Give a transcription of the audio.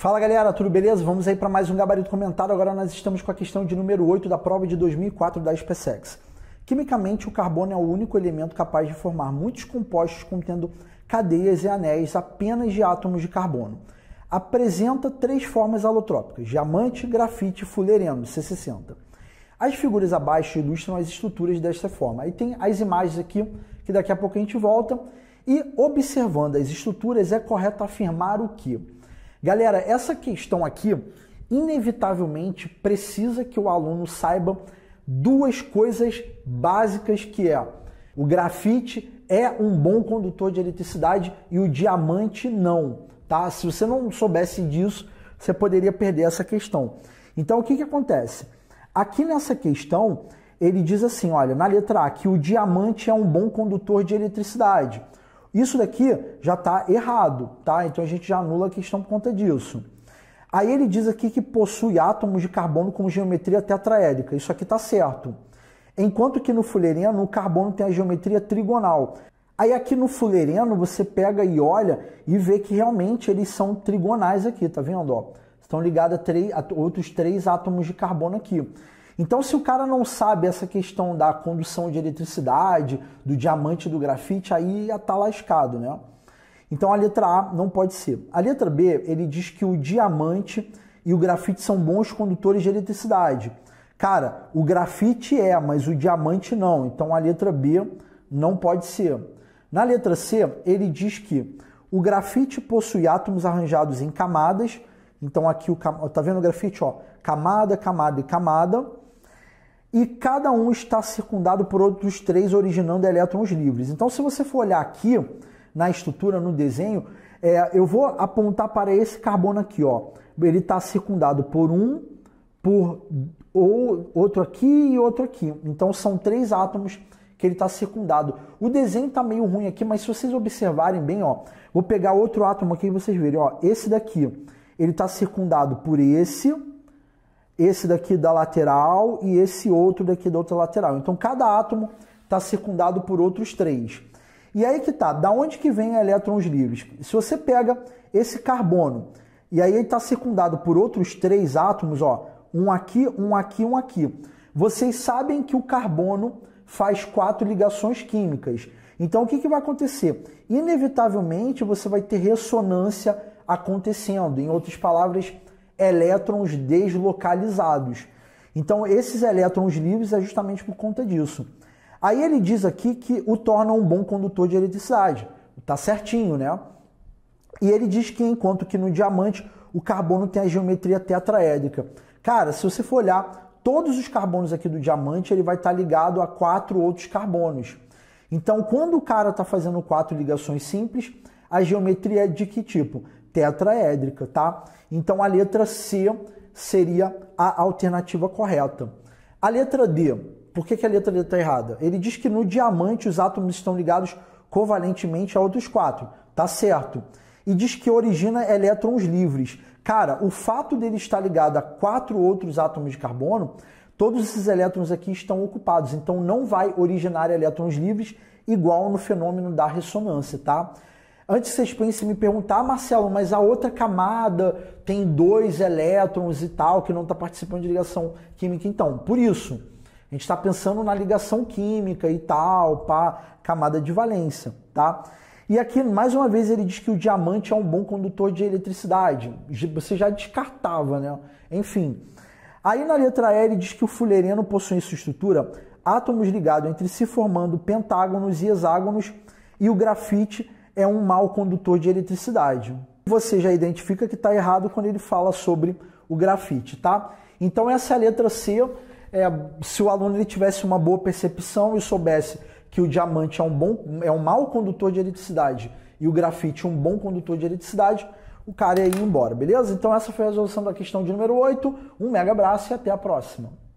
Fala galera, tudo beleza? Vamos aí para mais um gabarito comentado. Agora nós estamos com a questão de número 8 da prova de 2004 da SpaceX. Quimicamente, o carbono é o único elemento capaz de formar muitos compostos contendo cadeias e anéis apenas de átomos de carbono. Apresenta três formas alotrópicas: diamante, grafite e fulereno, C60. As figuras abaixo ilustram as estruturas desta forma. E tem as imagens aqui, que daqui a pouco a gente volta. E observando as estruturas, é correto afirmar o que? Galera, essa questão aqui inevitavelmente precisa que o aluno saiba duas coisas básicas que é o grafite é um bom condutor de eletricidade e o diamante não, tá? Se você não soubesse disso, você poderia perder essa questão. Então o que, que acontece? Aqui nessa questão ele diz assim, olha, na letra A que o diamante é um bom condutor de eletricidade. Isso daqui já está errado, tá? Então a gente já anula a questão por conta disso. Aí ele diz aqui que possui átomos de carbono com geometria tetraédrica. Isso aqui está certo. Enquanto que no fulereno, o carbono tem a geometria trigonal. Aí aqui no fulereno, você pega e olha e vê que realmente eles são trigonais aqui, tá vendo? Ó, estão ligados a, três, a outros três átomos de carbono aqui. Então, se o cara não sabe essa questão da condução de eletricidade, do diamante do grafite, aí tá lascado, né? Então a letra A não pode ser. A letra B, ele diz que o diamante e o grafite são bons condutores de eletricidade. Cara, o grafite é, mas o diamante não. Então a letra B não pode ser. Na letra C, ele diz que o grafite possui átomos arranjados em camadas. Então aqui o tá vendo o grafite, ó, camada, camada e camada e cada um está circundado por outros três, originando elétrons livres. Então, se você for olhar aqui na estrutura, no desenho, é, eu vou apontar para esse carbono aqui, ó. Ele está circundado por um, por ou, outro aqui e outro aqui. Então, são três átomos que ele está circundado. O desenho está meio ruim aqui, mas se vocês observarem bem, ó, vou pegar outro átomo aqui e vocês verem, ó, esse daqui, ele está circundado por esse, esse daqui da lateral e esse outro daqui da outra lateral. Então cada átomo está circundado por outros três. E aí que tá, da onde que vem elétrons livres? Se você pega esse carbono e aí ele está circundado por outros três átomos, ó, um aqui, um aqui, um aqui. Vocês sabem que o carbono faz quatro ligações químicas. Então o que, que vai acontecer? Inevitavelmente você vai ter ressonância acontecendo. Em outras palavras, elétrons deslocalizados. Então, esses elétrons livres é justamente por conta disso. Aí ele diz aqui que o torna um bom condutor de eletricidade. Tá certinho, né? E ele diz que enquanto que no diamante o carbono tem a geometria tetraédrica. Cara, se você for olhar todos os carbonos aqui do diamante, ele vai estar tá ligado a quatro outros carbonos. Então, quando o cara está fazendo quatro ligações simples, a geometria é de que tipo? tetraédrica, tá? Então a letra C seria a alternativa correta. A letra D, por que, que a letra D está errada? Ele diz que no diamante os átomos estão ligados covalentemente a outros quatro, tá certo? E diz que origina elétrons livres. Cara, o fato dele estar ligado a quatro outros átomos de carbono, todos esses elétrons aqui estão ocupados, então não vai originar elétrons livres igual no fenômeno da ressonância, tá? Antes vocês pensem em me perguntar, ah, Marcelo, mas a outra camada tem dois elétrons e tal que não está participando de ligação química. Então, por isso, a gente está pensando na ligação química e tal, para camada de valência, tá? E aqui, mais uma vez, ele diz que o diamante é um bom condutor de eletricidade. Você já descartava, né? Enfim. Aí na letra L, ele diz que o fulereno possui sua estrutura átomos ligados entre si, formando pentágonos e hexágonos, e o grafite é um mau condutor de eletricidade. Você já identifica que está errado quando ele fala sobre o grafite, tá? Então essa é a letra C. É, se o aluno ele tivesse uma boa percepção e soubesse que o diamante é um bom, é um mau condutor de eletricidade e o grafite um bom condutor de eletricidade, o cara ia ir embora, beleza? Então essa foi a resolução da questão de número 8. Um mega abraço e até a próxima.